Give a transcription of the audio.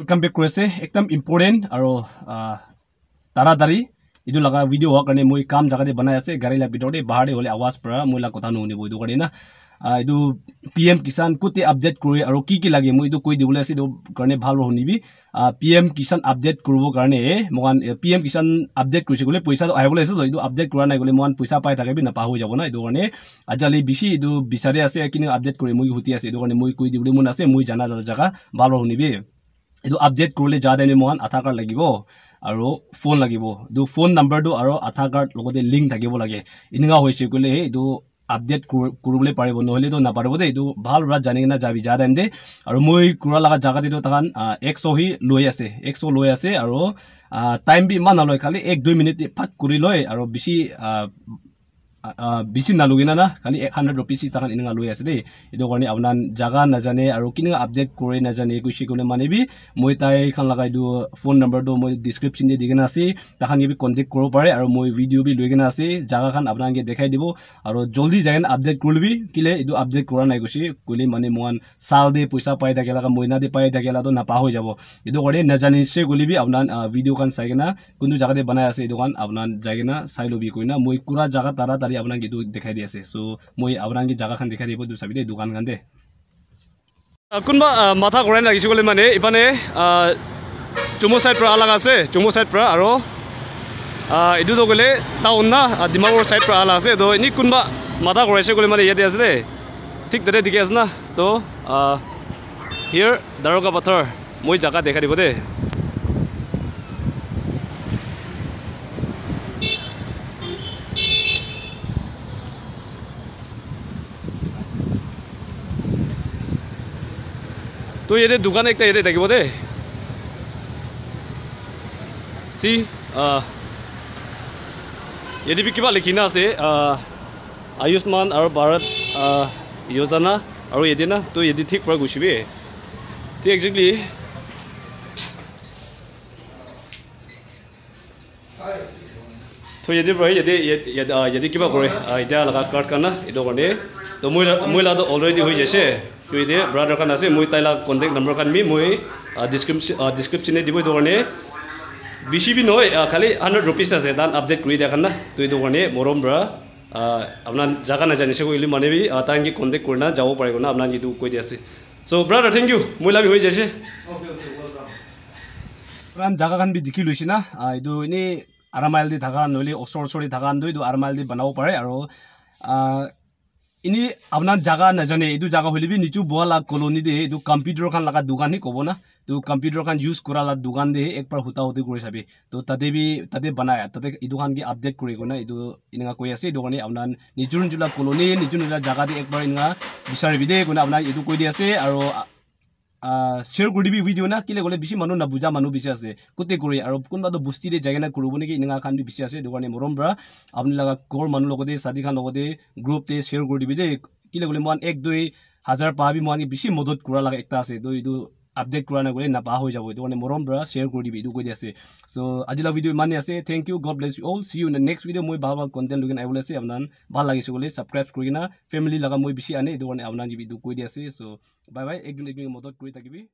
welcome back কৰি আছে একদম ইম্পৰ্টেণ্ট আৰু তাৰাতাৰি এইটো লগা ভিডিঅ' হোৱাৰ কাৰণে মই কাম জেগাতে বনাই আছে গাড়ীৰ ভিতৰতে বাহাৰে হ'লে আৱাজ পৰা মই কথা নুশুনিব এইটো কাৰণে না এইটো পি এম কিষাণ কতে আপডেট কৰোঁ আৰু কি কি লাগে মই এইটো কৈ দিবলৈ আছে এইটো কাৰণে ভাল শুনিবি পি এম কিষাণ আপডেট কৰিবৰ কাৰণে মোকান পি এম কিষাণ আপডেট কৰিছে বোলে পইচাটো আহিবলৈ আছে এইটো আপডেট কৰা নাই বোলে মোকান পইচা পাই থাকিবি নাপাহৰি যাব না এইটো কাৰণে আজিকালি বেছি এইটো বিচাৰি আছে কিন্তু আপডেট কৰি মই সুতি আছে এইটো কাৰণে মই কৈ দিবলৈ মন আছে মই জানা জানা জেগা ভালৰ শুনিবি এইটো আপডেট কৰিলে যাতে আমি মহান আধাৰ কাৰ্ড লাগিব আৰু ফোন লাগিব এইটো ফোন নাম্বাৰটো আৰু আধাৰ কাৰ্ড লগতে লিংক থাকিব লাগে এনেকুৱা হৈছে কোনে এইটো আপডেট কৰিবলৈ পাৰিব নহ'লেতো নাপাৰিব দেই এইটো ভাল ৰাত জানি কিনে যাবি যা টাইম দেই আৰু মই কৰা লগা জেগাতেতো তাহান একশ সি লৈ আছে একশ লৈ আছে আৰু টাইম বি ইমান নলয় খালি এক দুই মিনিট ফাট কৰি লয় আৰু বেছি বেছি নালোগে না খালি এক হাণ্ড্ৰেড ৰুপিজ ইতাখন এনে লৈ আছে দেই এইটো কাৰণে আপোনাৰ জাগা নাজানে আৰু কেনেকৈ আপডেট কৰে নাজানে কৈছে কোনে মানে মই তাইখন লগাই দিওঁ ফোন নম্বৰটো মই ডিছক্ৰিপশ্যন দি কিনে আছে তাখন কিবি কণ্টেক্ট কৰিব পাৰে আৰু মই ভিডিঅ' বি লৈ কিনে আছে জাগাখন আপোনালোকে দেখাই দিব আৰু জলদি যায় আপডেট কৰি ল'বি কিলে এইটো আপডেট কৰা নাই কৈছে কৈলে মানে মোহন চাল দি পইচা পাই থাকে লগা মইনা দি পাই থাকে লাগে নাপাহৰি যাব এইটো কাৰণে নাজানিছে কৰিবি আপোনাৰ ভিডিঅ'খন চাই কিনে কোনটো জেগাতে বনাই আছে এইটো কাৰণ আপোনাৰ যাই কিনে চাই ল'বি কৈ না মই কোৰা জাগা তাৰা তাৰ আদি আপোনাক এইটো দেখাই দি আছে চ' মই আপোনাক জেগাখন দেখাই দিব দু চাবি দেই দোকানখন দে কোনোবা মাথা ঘূৰাই লাগিছে বুলি মানে ইফানে চুমু চাইড পৰা আলাগ আছে চুমু চাইড পৰা আৰু এইটোতো গ'লে টাউন না ডিমাপুৰ চাইড পৰা আলাগ আছে ত' এনেই কোনোবা মাথা ঘূৰাইছে বুলি মানে ইয়াতে আছে দেই ঠিক তাতে দেখি আছে না ত' হিয়ৰ দাৰোগা পাথৰ মই জেগা দেখাই দিব দেই তো ইয়াতে দোকান একটা ইয়াতে থাকিব দে সি ইয়াদি কিবা লিখি না আছে আয়ুষ্মান আর ভারত ইয়োজনা আর ইয়েদি না তো ইয়েদি ঠিক পৰা গুছিবি তো একজেক্টলি তো ইয়াদি পৰা ইয়াদি ইয়াদি কিবা কৰে এতিয়া লগা কাৰ্ড কাৰণ এইটো কাৰণে তো মই মই মহিলাটো অলৰেডি হৈ যাইছে তো ইয়াতে ব্ৰাদাৰ খান আছে মই তাইলাক কণ্টেক্ট নম্বৰ খান মই ডিছক্ৰিপশ্যন ডিছক্ৰিপশ্যনে দিব এইটো কাৰণে বেছি বি নহয় খালি হাণ্ড্ৰেড ৰুপিজ আছে তাত আপডেট কৰি দিয়া খান না তো এইটো কাৰণে মৰম ব্ৰা আপোনাৰ জাগা নাজানিছে কৰিলে মানে বি তাহানকি কণ্টেক্ট কৰি না যাব পাৰিব না আপোনাক এইটো কৈ দিয়া আছে চ' ব্ৰাদাৰ থেংক ইউ মই বি হৈ যাইছে জাগা খান বি দেখি লৈছে না এইটো এনেই আৰামাইল দি ঢাকা নহ'লে ওচৰ ওচৰি ঢাকা নধৰি আৰামাইল দি বনাব পাৰে আৰু এনেই আপোনাৰ জেগা নাজানে এইটো জেগা হ'লে বি বোৱা লাগ কলনি দে এইটো কম্পিউটাৰখন লগা দোকানহে ক'ব না তো কম্পিউটাৰখন ইউজ কৰা লগা দোকান দে একবাৰ সূতা সুতি কৰি চাবি তো তাতে বি তাতে বনাই তাতে এইটোখন কি আপডেট কৰিব না এইটো এনেকুৱা কৈ আছে এইটো কাৰণে আপোনাৰ নিজৰ নিজলা কলনি নিজৰ নিজলা জেগা দি একবাৰ এনেকুৱা বিচাৰিবি দেই কোনে আপোনাৰ এইটো কৈ দি আছে আৰু শ্বেয়াৰ কৰি দিবি ভিডিঅ' না কেলে গ'লে বেছি মানুহ নাবুজা মানুহ বেছি আছে কোটে কৰি আৰু কোনোবাটো বস্তিৰে জেগা নাই কৰিব নেকি এনেকুৱা খান বেছি আছে সেইটো কাৰণে মৰম পৰা আপুনি লগা ঘৰ মানুহ লগতে চাদি খান লগতে গ্ৰুপতে শ্বেয়াৰ কৰি দিবি দেই কেলে গ'লে মই এক দুই হাজাৰ পাবি মই বেছি মদত কৰা লাগে এটা আছে তো এইটো আপডেট কৰা নাই নাপাহ হৈ যাব এইটো কাৰণে মৰম পৰা শ্বেয়াৰ কৰি দিবি এইটো কৈ দি আছে চ' আজিলা ভিডিঅ' ইমানেই আছে thank you god bless you all see you next video' মই ভাল ভাল কণ্টেণ্ট লৈ কিনে আহিবলৈ আছে আপোনাৰ ভাল লাগিছে বুলি ছাবস্ক্ৰাইব কৰি কিনে ফেমিলি লগা মই বেছি আনে এইটো কাৰণে আপোনাক দিবি এইটো কৈ দি আছে চ' বাই বাই একদিন একদিন মদত কৰি থাকিবি